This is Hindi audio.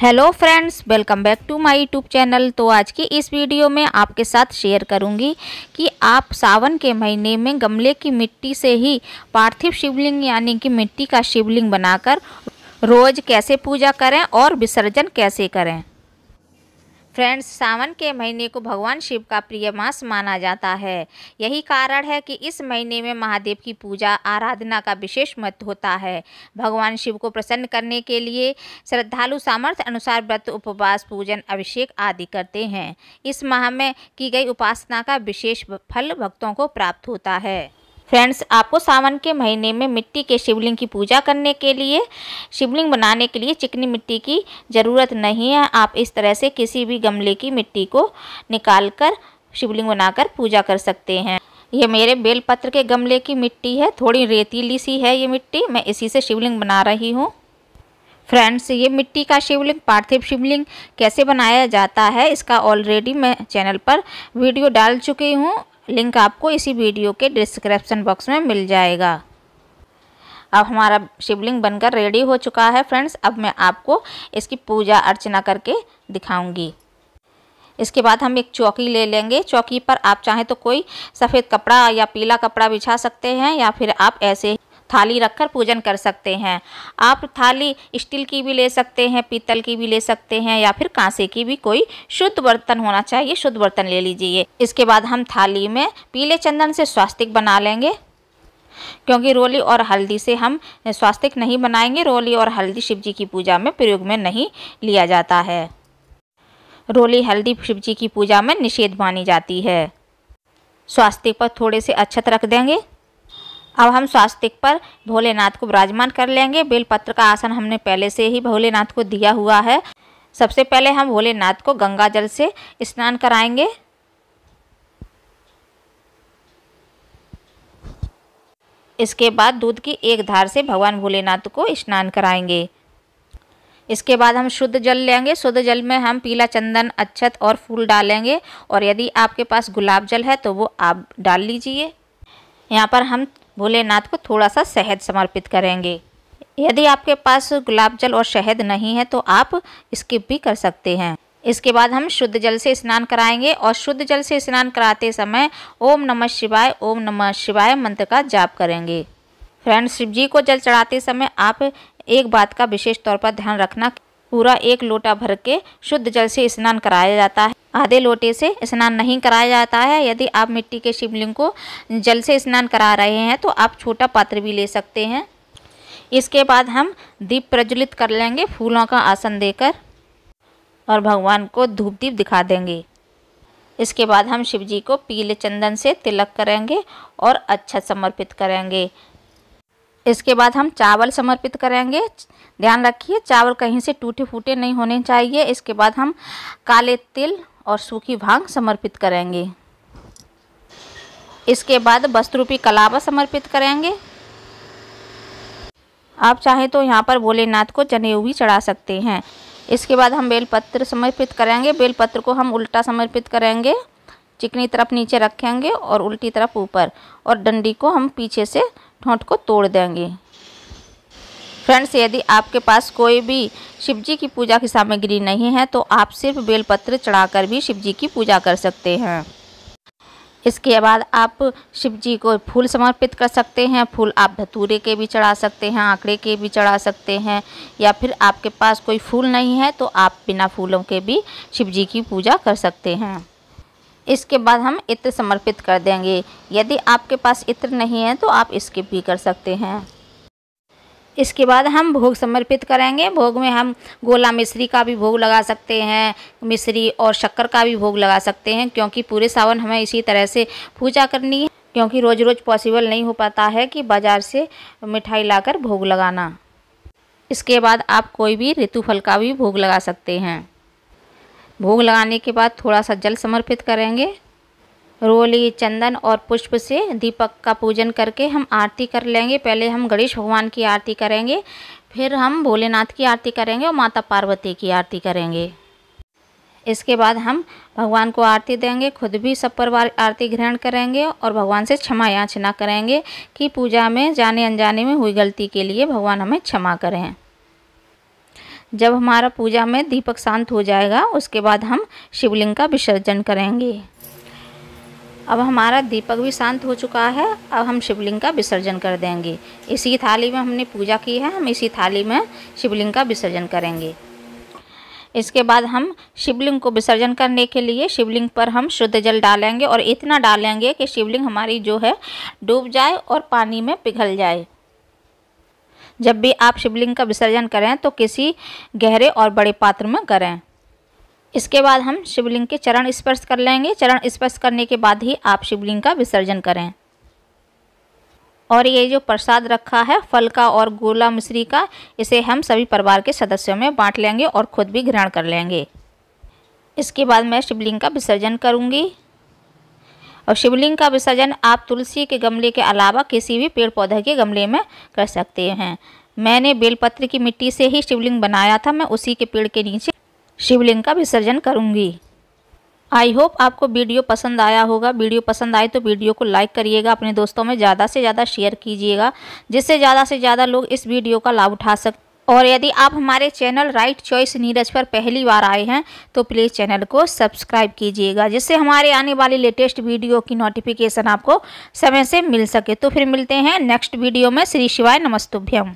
hello friends welcome back to my YouTube channel तो आज की इस वीडियो में आपके साथ शेयर करूंगी कि आप सावन के महीने में गमले की मिट्टी से ही पार्थिव शिवलिंग यानी कि मिट्टी का शिवलिंग बनाकर रोज़ कैसे पूजा करें और विसर्जन कैसे करें फ्रेंड्स सावन के महीने को भगवान शिव का प्रिय मास माना जाता है यही कारण है कि इस महीने में महादेव की पूजा आराधना का विशेष महत्व होता है भगवान शिव को प्रसन्न करने के लिए श्रद्धालु सामर्थ्य अनुसार व्रत उपवास पूजन अभिषेक आदि करते हैं इस माह में की गई उपासना का विशेष फल भक्तों को प्राप्त होता है फ्रेंड्स आपको सावन के महीने में मिट्टी के शिवलिंग की पूजा करने के लिए शिवलिंग बनाने के लिए चिकनी मिट्टी की ज़रूरत नहीं है आप इस तरह से किसी भी गमले की मिट्टी को निकाल कर शिवलिंग बनाकर पूजा कर सकते हैं ये मेरे बेलपत्र के गमले की मिट्टी है थोड़ी रेतीली सी है ये मिट्टी मैं इसी से शिवलिंग बना रही हूँ फ्रेंड्स ये मिट्टी का शिवलिंग पार्थिव शिवलिंग कैसे बनाया जाता है इसका ऑलरेडी मैं चैनल पर वीडियो डाल चुकी हूँ लिंक आपको इसी वीडियो के डिस्क्रिप्शन बॉक्स में मिल जाएगा अब हमारा शिवलिंग बनकर रेडी हो चुका है फ्रेंड्स अब मैं आपको इसकी पूजा अर्चना करके दिखाऊंगी इसके बाद हम एक चौकी ले लेंगे चौकी पर आप चाहें तो कोई सफ़ेद कपड़ा या पीला कपड़ा बिछा सकते हैं या फिर आप ऐसे ही थाली रखकर पूजन कर सकते हैं आप थाली स्टील की भी ले सकते हैं पीतल की भी ले सकते हैं या फिर कांसे की भी कोई शुद्ध बर्तन होना चाहिए शुद्ध बर्तन ले लीजिए इसके बाद हम थाली में पीले चंदन से स्वास्तिक बना लेंगे क्योंकि रोली और हल्दी से हम स्वास्तिक नहीं बनाएंगे रोली और हल्दी शिव जी की पूजा में प्रयोग में नहीं लिया जाता है रोली हल्दी शिव जी की पूजा में निषेध मानी जाती है स्वास्तिक पर थोड़े से अच्छत रख देंगे अब हम स्वास्तिक पर भोलेनाथ को विराजमान कर लेंगे बेलपत्र का आसन हमने पहले से ही भोलेनाथ को दिया हुआ है सबसे पहले हम भोलेनाथ को गंगा जल से स्नान कराएंगे इसके बाद दूध की एक धार से भगवान भोलेनाथ को स्नान कराएंगे इसके बाद हम शुद्ध जल लेंगे शुद्ध जल में हम पीला चंदन अच्छत और फूल डालेंगे और यदि आपके पास गुलाब जल है तो वो आप डाल लीजिए यहाँ पर हम भोलेनाथ को थोड़ा सा शहद समर्पित करेंगे यदि आपके पास गुलाब जल और शहद नहीं है तो आप स्किप भी कर सकते हैं इसके बाद हम शुद्ध जल से स्नान कराएंगे और शुद्ध जल से स्नान कराते समय ओम नमः शिवाय ओम नमः शिवाय मंत्र का जाप करेंगे फ्रेंड शिव जी को जल चढ़ाते समय आप एक बात का विशेष तौर पर ध्यान रखना पूरा एक लोटा भर के शुद्ध जल से स्नान कराया जाता है आधे लोटे से स्नान नहीं कराया जाता है यदि आप मिट्टी के शिवलिंग को जल से स्नान करा रहे हैं तो आप छोटा पात्र भी ले सकते हैं इसके बाद हम दीप प्रज्वलित कर लेंगे फूलों का आसन देकर और भगवान को धूप दीप दिखा देंगे इसके बाद हम शिव जी को पीले चंदन से तिलक करेंगे और अच्छा समर्पित करेंगे इसके बाद हम चावल समर्पित करेंगे ध्यान रखिए चावल कहीं से टूटे फूटे नहीं होने चाहिए इसके बाद हम काले तिल और सूखी भांग समर्पित करेंगे इसके बाद वस्त्रूपी कलावा समर्पित करेंगे आप चाहें तो यहाँ पर भोलेनाथ को जनेऊ भी चढ़ा सकते हैं इसके बाद हम बेलपत्र समर्पित करेंगे बेलपत्र को हम उल्टा समर्पित करेंगे चिकनी तरफ नीचे रखेंगे और उल्टी तरफ ऊपर और डंडी को हम पीछे से ठोंठ को तोड़ देंगे फ्रेंड्स यदि आपके पास कोई भी शिवजी की पूजा की सामग्री नहीं है तो आप सिर्फ बेलपत्र चढ़ाकर भी शिवजी की पूजा कर सकते हैं इसके बाद आप शिवजी को फूल समर्पित कर सकते हैं फूल आप धतूरे के भी चढ़ा सकते हैं आंकड़े के भी चढ़ा सकते हैं या फिर आपके पास कोई फूल नहीं है तो आप बिना फूलों के भी शिव की पूजा कर सकते हैं इसके बाद हम इत्र समर्पित कर देंगे यदि आपके पास इत्र नहीं है तो आप इसके भी कर सकते हैं इसके बाद हम भोग समर्पित करेंगे भोग में हम गोला मिश्री का भी भोग लगा सकते हैं मिश्री और शक्कर का भी भोग लगा सकते हैं क्योंकि पूरे सावन हमें इसी तरह से पूजा करनी है क्योंकि रोज़ रोज़ पॉसिबल नहीं हो पाता है कि बाज़ार से मिठाई लाकर भोग लगाना इसके बाद आप कोई भी ऋतुफल का भी भोग लगा सकते हैं भोग लगाने के बाद थोड़ा सा जल समर्पित करेंगे रोली चंदन और पुष्प से दीपक का पूजन करके हम आरती कर लेंगे पहले हम गणेश भगवान की आरती करेंगे फिर हम भोलेनाथ की आरती करेंगे और माता पार्वती की आरती करेंगे इसके बाद हम भगवान को आरती देंगे खुद भी सब परिवार आरती ग्रहण करेंगे और भगवान से क्षमा याचना करेंगे कि पूजा में जाने अनजाने में हुई गलती के लिए भगवान हमें क्षमा करें जब हमारा पूजा में दीपक शांत हो जाएगा उसके बाद हम शिवलिंग का विसर्जन करेंगे अब हमारा दीपक भी शांत हो चुका है अब हम शिवलिंग का विसर्जन कर देंगे इसी थाली में हमने पूजा की है हम इसी थाली में शिवलिंग का विसर्जन करेंगे इसके बाद हम शिवलिंग को विसर्जन करने के लिए शिवलिंग पर हम शुद्ध जल डालेंगे और इतना डालेंगे कि शिवलिंग हमारी जो है डूब जाए और पानी में पिघल जाए जब भी आप शिवलिंग का विसर्जन करें तो किसी गहरे और बड़े पात्र में करें इसके बाद हम शिवलिंग के चरण स्पर्श कर लेंगे चरण स्पर्श करने के बाद ही आप शिवलिंग का विसर्जन करें और ये जो प्रसाद रखा है फल का और गोला मिश्री का इसे हम सभी परिवार के सदस्यों में बांट लेंगे और खुद भी ग्रहण कर लेंगे इसके बाद मैं शिवलिंग का विसर्जन करूँगी और शिवलिंग का विसर्जन आप तुलसी के गमले के अलावा किसी भी पेड़ पौधे के गमले में कर सकते हैं मैंने बेलपत्र की मिट्टी से ही शिवलिंग बनाया था मैं उसी के पेड़ के नीचे शिवलिंग का विसर्जन करूँगी आई होप आपको वीडियो पसंद आया होगा वीडियो पसंद आए तो वीडियो को लाइक करिएगा अपने दोस्तों में ज़्यादा से ज़्यादा शेयर कीजिएगा जिससे ज़्यादा से ज़्यादा लोग इस वीडियो का लाभ उठा सक और यदि आप हमारे चैनल राइट चॉइस नीरज पर पहली बार आए हैं तो प्लीज़ चैनल को सब्सक्राइब कीजिएगा जिससे हमारे आने वाली लेटेस्ट वीडियो की नोटिफिकेशन आपको समय से मिल सके तो फिर मिलते हैं नेक्स्ट वीडियो में श्री शिवाय नमस्तुभ्यम